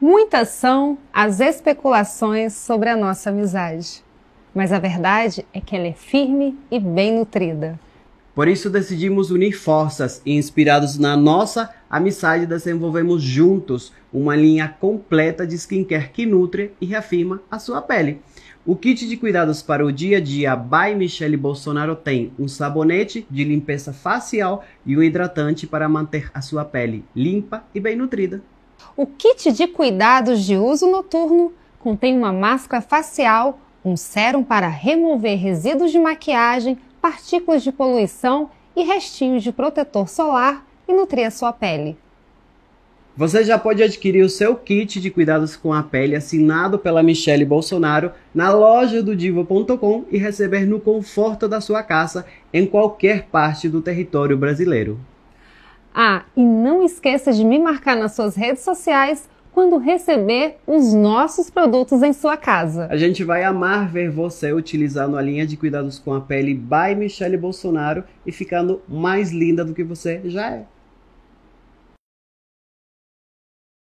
Muitas são as especulações sobre a nossa amizade, mas a verdade é que ela é firme e bem nutrida. Por isso decidimos unir forças e, inspirados na nossa amizade, desenvolvemos juntos uma linha completa de skincare que nutre e reafirma a sua pele. O kit de cuidados para o dia a dia by Michelle Bolsonaro tem um sabonete de limpeza facial e um hidratante para manter a sua pele limpa e bem nutrida. O kit de cuidados de uso noturno contém uma máscara facial, um sérum para remover resíduos de maquiagem, partículas de poluição e restinhos de protetor solar e nutrir a sua pele. Você já pode adquirir o seu kit de cuidados com a pele assinado pela Michelle Bolsonaro na loja do diva.com e receber no conforto da sua casa em qualquer parte do território brasileiro. Ah, e não esqueça de me marcar nas suas redes sociais quando receber os nossos produtos em sua casa. A gente vai amar ver você utilizando a linha de cuidados com a pele by Michelle Bolsonaro e ficando mais linda do que você já é.